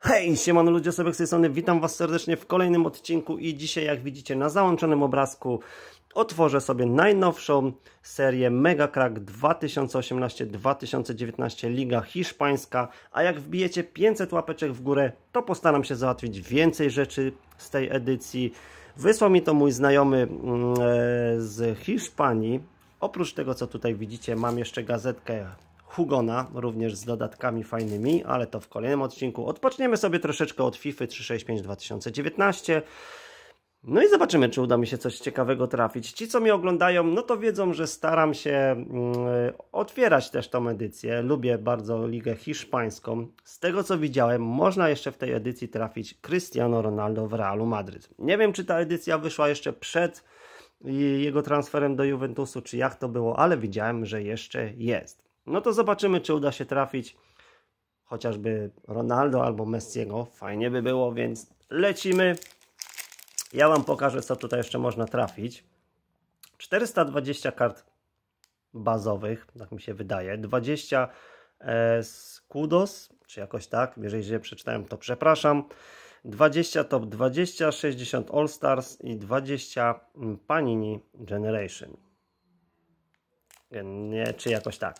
Hej, siemano ludzie, sobie z tej strony, witam Was serdecznie w kolejnym odcinku i dzisiaj jak widzicie na załączonym obrazku otworzę sobie najnowszą serię Mega Crack 2018-2019 Liga Hiszpańska, a jak wbijecie 500 łapeczek w górę, to postaram się załatwić więcej rzeczy z tej edycji. Wysłał mi to mój znajomy mm, e, z Hiszpanii. Oprócz tego, co tutaj widzicie, mam jeszcze gazetkę Hugona, również z dodatkami fajnymi, ale to w kolejnym odcinku. Odpoczniemy sobie troszeczkę od FIFA 365 2019. No i zobaczymy, czy uda mi się coś ciekawego trafić. Ci, co mnie oglądają, no to wiedzą, że staram się mm, otwierać też tą edycję. Lubię bardzo ligę hiszpańską. Z tego, co widziałem, można jeszcze w tej edycji trafić Cristiano Ronaldo w Realu Madryt. Nie wiem, czy ta edycja wyszła jeszcze przed y, jego transferem do Juventusu, czy jak to było, ale widziałem, że jeszcze jest. No to zobaczymy, czy uda się trafić chociażby Ronaldo albo Messiego. Fajnie by było, więc lecimy. Ja Wam pokażę, co tutaj jeszcze można trafić. 420 kart bazowych, tak mi się wydaje. 20 z Kudos, czy jakoś tak. Jeżeli źle przeczytałem, to przepraszam. 20 Top 20, 60 All Stars i 20 mm, Panini Generation. Nie, czy jakoś tak.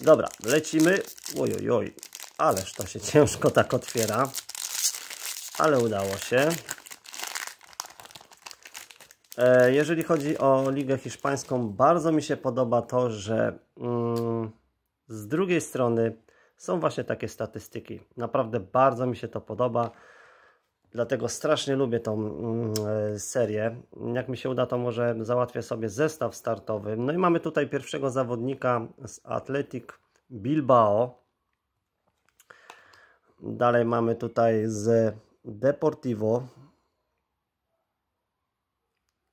Dobra, lecimy. Oj, oj, oj. Ależ to się ciężko tak otwiera. Ale udało się. E, jeżeli chodzi o Ligę Hiszpańską, bardzo mi się podoba to, że mm, z drugiej strony są właśnie takie statystyki. Naprawdę bardzo mi się to podoba. Dlatego strasznie lubię tą mm, e, serię. Jak mi się uda, to może załatwię sobie zestaw startowy. No i mamy tutaj pierwszego zawodnika z Athletic Bilbao. Dalej mamy tutaj z Deportivo.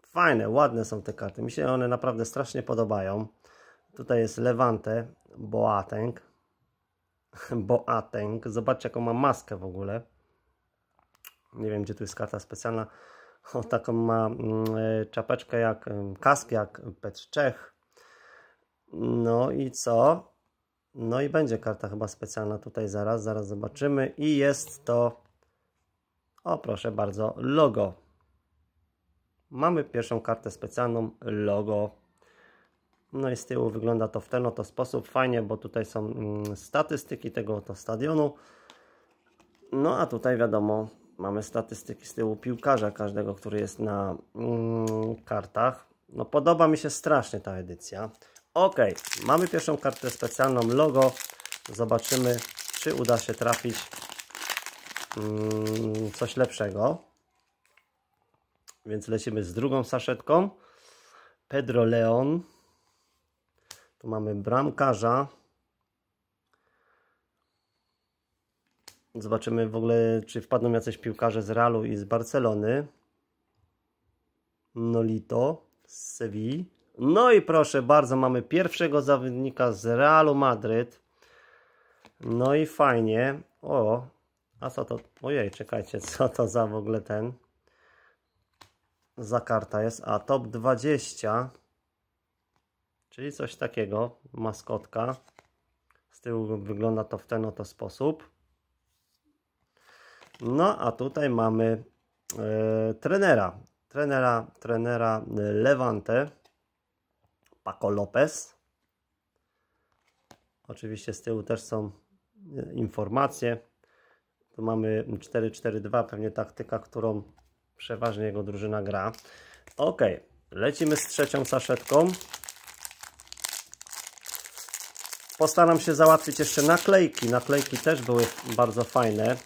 Fajne, ładne są te karty. Mi się one naprawdę strasznie podobają. Tutaj jest Levante, Boateng. Boateng. Zobaczcie jaką ma maskę w ogóle nie wiem gdzie tu jest karta specjalna, o taką ma mm, e, czapeczkę jak e, kask, jak Petr Czech. No i co? No i będzie karta chyba specjalna tutaj zaraz, zaraz zobaczymy. I jest to, o proszę bardzo, logo. Mamy pierwszą kartę specjalną, logo. No i z tyłu wygląda to w ten oto sposób. Fajnie, bo tutaj są mm, statystyki tego oto stadionu. No a tutaj wiadomo, Mamy statystyki z tyłu piłkarza każdego, który jest na mm, kartach. No podoba mi się strasznie ta edycja. Ok, mamy pierwszą kartę specjalną, logo. Zobaczymy, czy uda się trafić mm, coś lepszego. Więc lecimy z drugą saszetką. Pedro Leon. Tu mamy bramkarza. Zobaczymy w ogóle, czy wpadną jacyś piłkarze z Realu i z Barcelony. Nolito z Sevilla, No i proszę bardzo, mamy pierwszego zawodnika z Realu Madryt. No i fajnie. O, a co to? Ojej, czekajcie, co to za w ogóle ten? Za karta jest. A, top 20. Czyli coś takiego, maskotka. Z tyłu wygląda to w ten oto sposób. No a tutaj mamy e, trenera, trenera, trenera e, Levante, Paco Lopez. Oczywiście z tyłu też są e, informacje. Tu mamy 4-4-2, pewnie taktyka, którą przeważnie jego drużyna gra. Ok, lecimy z trzecią saszetką. Postaram się załatwić jeszcze naklejki. Naklejki też były bardzo fajne.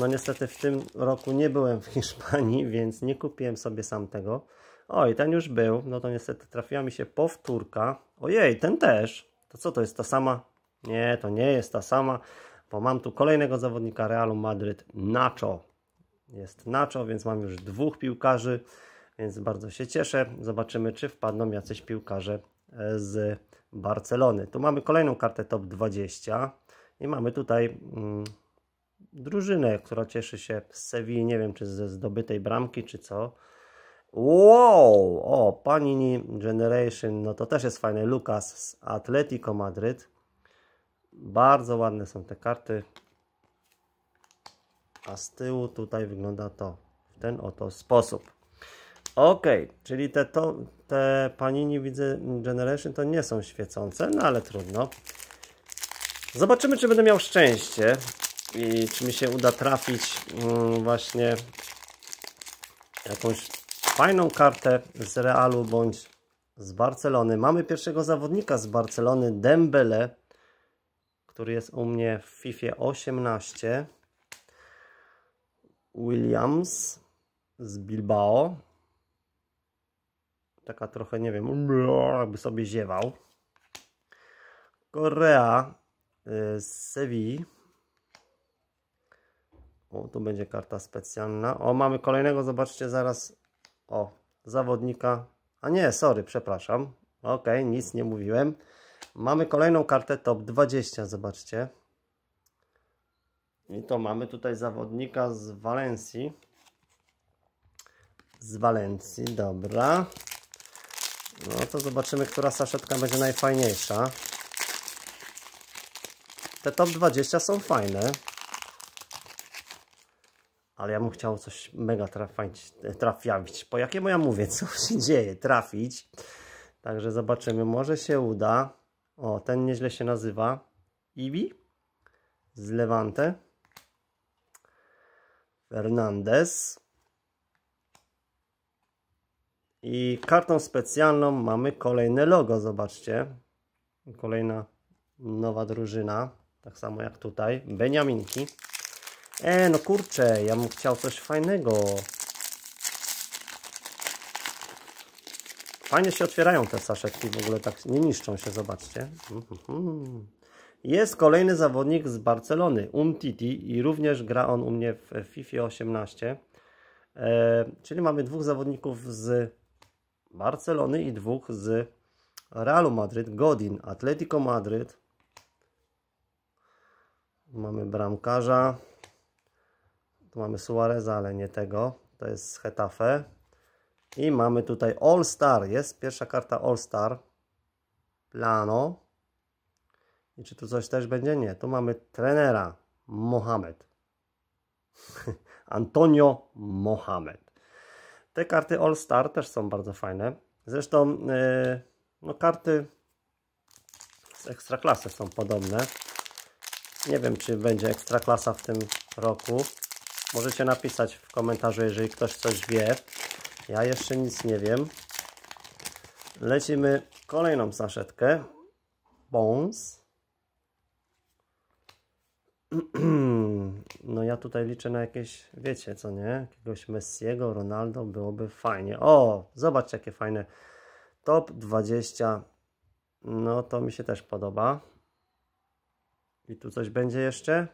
No niestety w tym roku nie byłem w Hiszpanii, więc nie kupiłem sobie sam tego. O, i ten już był, no to niestety trafiła mi się powtórka. Ojej, ten też. To co, to jest ta sama? Nie, to nie jest ta sama, bo mam tu kolejnego zawodnika Realu Madryt, Nacho. Jest Nacho, więc mam już dwóch piłkarzy, więc bardzo się cieszę. Zobaczymy, czy wpadną jacyś piłkarze e, z Barcelony. Tu mamy kolejną kartę top 20 i mamy tutaj... Mm, drużynę, która cieszy się z Sewilli, nie wiem czy ze zdobytej bramki, czy co. Wow! O, Panini Generation, no to też jest fajne. Lukas z Atletico Madryt. Bardzo ładne są te karty. A z tyłu tutaj wygląda to w ten oto sposób. Ok, czyli te, to, te Panini widzę Generation to nie są świecące, no ale trudno. Zobaczymy, czy będę miał szczęście i czy mi się uda trafić mm, właśnie jakąś fajną kartę z Realu bądź z Barcelony. Mamy pierwszego zawodnika z Barcelony, Dembele, który jest u mnie w FIFA 18. Williams z Bilbao. Taka trochę, nie wiem, jakby sobie ziewał. Korea y, z Sewilli. O, tu będzie karta specjalna. O, mamy kolejnego, zobaczcie zaraz. O, zawodnika. A nie, sorry, przepraszam. Ok, nic nie mówiłem. Mamy kolejną kartę top 20, zobaczcie. I to mamy tutaj zawodnika z Walencji. Z Walencji, dobra. No to zobaczymy, która saszetka będzie najfajniejsza. Te top 20 są fajne ale ja bym chciał coś mega trafić, trafiawić. Po jakiemu ja mówię, co się dzieje, trafić. Także zobaczymy, może się uda. O, ten nieźle się nazywa. Ibi z Levante. Fernandez. I kartą specjalną mamy kolejne logo, zobaczcie. Kolejna nowa drużyna, tak samo jak tutaj. Beniaminki. E, no kurczę, ja bym chciał coś fajnego. Fajnie się otwierają te saszetki, w ogóle tak nie niszczą się, zobaczcie. Jest kolejny zawodnik z Barcelony, Umtiti i również gra on u mnie w FIFA 18. E, czyli mamy dwóch zawodników z Barcelony i dwóch z Realu Madryt, Godin, Atletico Madryt. Mamy bramkarza. Tu mamy Suareza, ale nie tego. To jest z Hetafe. I mamy tutaj All Star. Jest pierwsza karta All Star. Plano. I czy tu coś też będzie? Nie. Tu mamy trenera Mohamed. Antonio Mohamed. Te karty All Star też są bardzo fajne. Zresztą yy, no, karty z Ekstraklasy są podobne. Nie wiem, czy będzie Ekstraklasa w tym roku. Możecie napisać w komentarzu, jeżeli ktoś coś wie. Ja jeszcze nic nie wiem. Lecimy kolejną saszetkę. Bones. No ja tutaj liczę na jakieś, wiecie co nie, jakiegoś Messiego, Ronaldo, byłoby fajnie. O, zobaczcie jakie fajne. Top 20. No to mi się też podoba. I tu coś będzie jeszcze?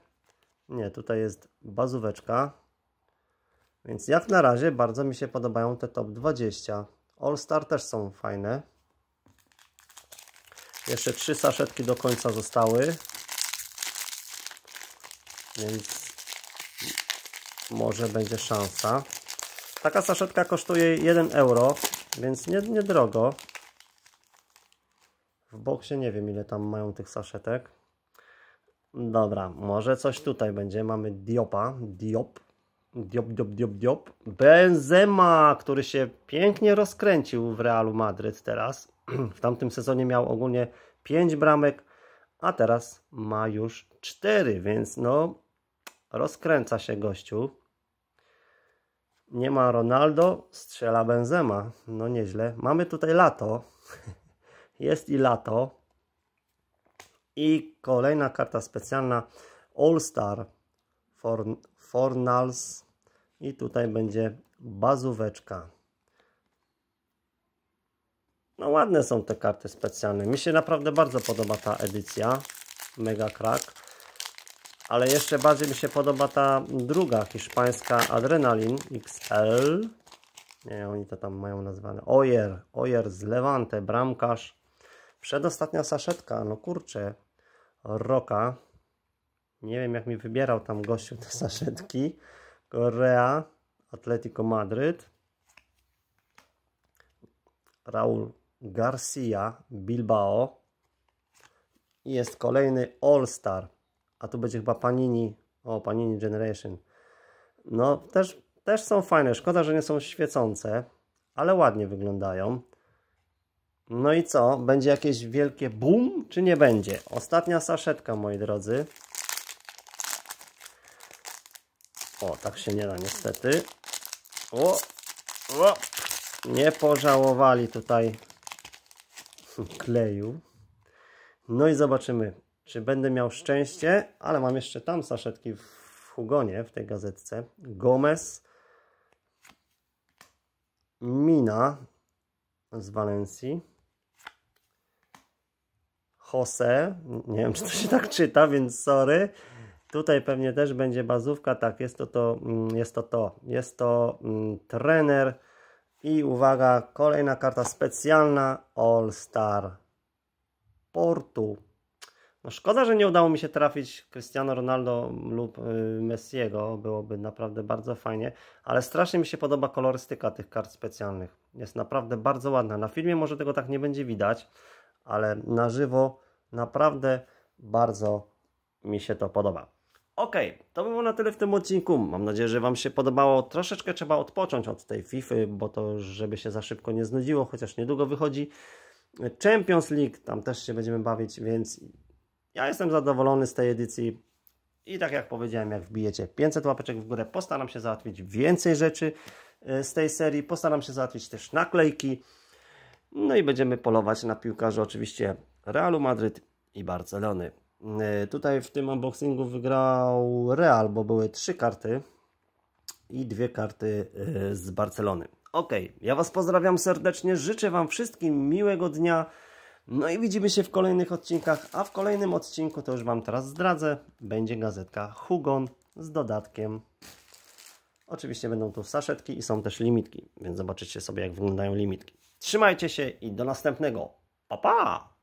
Nie, tutaj jest bazóweczka. Więc jak na razie bardzo mi się podobają te top 20. All Star też są fajne. Jeszcze trzy saszetki do końca zostały. Więc może będzie szansa. Taka saszetka kosztuje 1 euro, więc nie, nie W boksie nie wiem ile tam mają tych saszetek. Dobra, może coś tutaj będzie. Mamy Diopa. Diop. Diop, diop, diop, diop. Benzema, który się pięknie rozkręcił w Realu Madryt teraz. W tamtym sezonie miał ogólnie 5 bramek, a teraz ma już 4, więc no rozkręca się gościu. Nie ma Ronaldo, strzela Benzema. No nieźle. Mamy tutaj lato. Jest i lato. I kolejna karta specjalna All Star Fornals. I tutaj będzie bazóweczka. No ładne są te karty specjalne. Mi się naprawdę bardzo podoba ta edycja. Mega Crack. Ale jeszcze bardziej mi się podoba ta druga, hiszpańska Adrenalin XL. Nie, oni to tam mają nazwane. Ojer, Ojer z Levante, bramkarz. Przedostatnia saszetka, no kurczę, Roka. Nie wiem, jak mi wybierał tam gościu te saszetki. Korea, Atletico Madryt. Raul Garcia, Bilbao. I jest kolejny All Star. A tu będzie chyba Panini. O, Panini Generation. No, też, też są fajne. Szkoda, że nie są świecące, ale ładnie wyglądają. No i co? Będzie jakieś wielkie boom, czy nie będzie? Ostatnia saszetka, moi drodzy. O, tak się nie da niestety. O, o. Nie pożałowali tutaj kleju. No i zobaczymy, czy będę miał szczęście, ale mam jeszcze tam saszetki w Hugonie, w tej gazetce. Gomez, Mina z Walencji. Jose, nie wiem czy to się tak czyta, więc sorry. Tutaj pewnie też będzie bazówka, tak, jest to to, mm, jest to to, jest to mm, trener i uwaga, kolejna karta specjalna All Star Portu. No szkoda, że nie udało mi się trafić Cristiano Ronaldo lub y, Messiego, byłoby naprawdę bardzo fajnie, ale strasznie mi się podoba kolorystyka tych kart specjalnych. Jest naprawdę bardzo ładna. Na filmie może tego tak nie będzie widać, ale na żywo naprawdę bardzo mi się to podoba. Ok, to było na tyle w tym odcinku. Mam nadzieję, że Wam się podobało. Troszeczkę trzeba odpocząć od tej FIFA, bo to żeby się za szybko nie znudziło, chociaż niedługo wychodzi. Champions League, tam też się będziemy bawić, więc ja jestem zadowolony z tej edycji. I tak jak powiedziałem, jak wbijecie 500 łapeczek w górę, postaram się załatwić więcej rzeczy e, z tej serii. Postaram się załatwić też naklejki. No i będziemy polować na piłkarzy oczywiście Realu Madryt i Barcelony. E, tutaj w tym unboxingu wygrał Real, bo były trzy karty i dwie karty e, z Barcelony. Ok, ja Was pozdrawiam serdecznie, życzę Wam wszystkim miłego dnia. No i widzimy się w kolejnych odcinkach, a w kolejnym odcinku, to już Wam teraz zdradzę, będzie gazetka Hugon z dodatkiem. Oczywiście będą tu saszetki i są też limitki, więc zobaczycie sobie jak wyglądają limitki. Trzymajcie się i do następnego. Pa, pa!